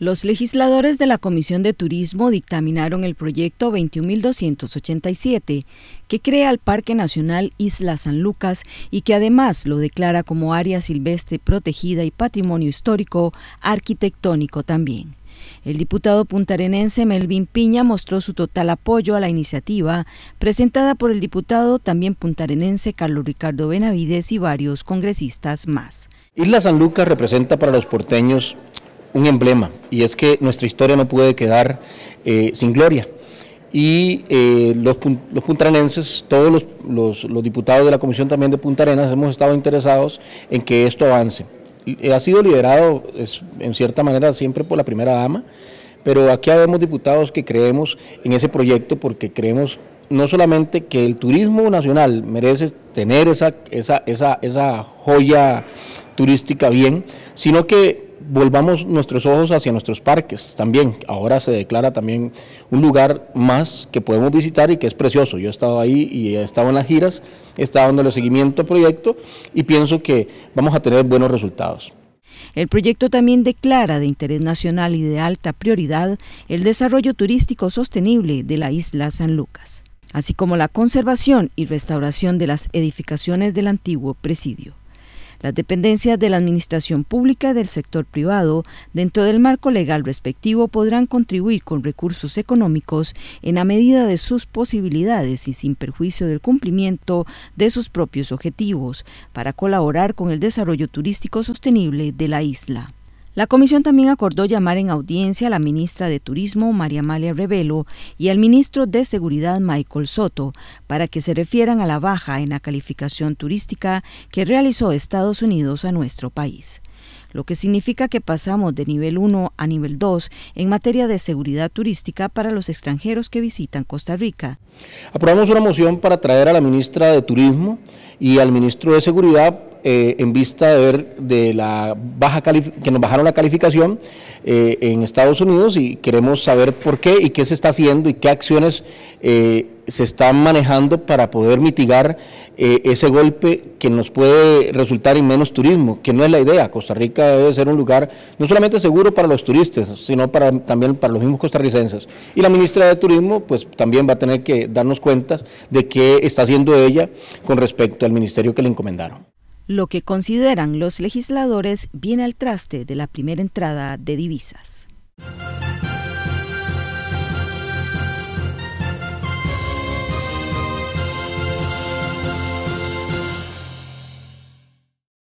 Los legisladores de la Comisión de Turismo dictaminaron el proyecto 21.287, que crea el Parque Nacional Isla San Lucas y que además lo declara como área silvestre protegida y patrimonio histórico arquitectónico también. El diputado puntarenense Melvin Piña mostró su total apoyo a la iniciativa presentada por el diputado también puntarenense Carlos Ricardo Benavides y varios congresistas más. Isla San Lucas representa para los porteños un emblema, y es que nuestra historia no puede quedar eh, sin gloria. Y eh, los, los, todos los, diputados de la Comisión también de Punta Arenas, hemos estado interesados en que esto avance. Eh, ha sido liderado, es, en cierta manera, siempre por la primera dama, pero aquí habemos diputados que creemos en ese proyecto porque creemos no solamente que el turismo nacional merece tener esa, esa, esa, esa joya turística bien, sino que volvamos nuestros ojos hacia nuestros parques también. Ahora se declara también un lugar más que podemos visitar y que es precioso. Yo he estado ahí y he estado en las giras, he estado el seguimiento al proyecto y pienso que vamos a tener buenos resultados. El proyecto también declara de interés nacional y de alta prioridad el desarrollo turístico sostenible de la isla San Lucas, así como la conservación y restauración de las edificaciones del antiguo presidio las dependencias de la administración pública y del sector privado, dentro del marco legal respectivo, podrán contribuir con recursos económicos en la medida de sus posibilidades y sin perjuicio del cumplimiento de sus propios objetivos, para colaborar con el desarrollo turístico sostenible de la isla. La comisión también acordó llamar en audiencia a la ministra de Turismo, María Amalia Revelo, y al ministro de Seguridad, Michael Soto, para que se refieran a la baja en la calificación turística que realizó Estados Unidos a nuestro país lo que significa que pasamos de nivel 1 a nivel 2 en materia de seguridad turística para los extranjeros que visitan Costa Rica. Aprobamos una moción para traer a la ministra de Turismo y al ministro de Seguridad eh, en vista de ver de la baja que nos bajaron la calificación eh, en Estados Unidos y queremos saber por qué y qué se está haciendo y qué acciones eh, se están manejando para poder mitigar ese golpe que nos puede resultar en menos turismo, que no es la idea. Costa Rica debe ser un lugar no solamente seguro para los turistas, sino para, también para los mismos costarricenses. Y la ministra de Turismo pues también va a tener que darnos cuenta de qué está haciendo ella con respecto al ministerio que le encomendaron lo que consideran los legisladores viene al traste de la primera entrada de divisas.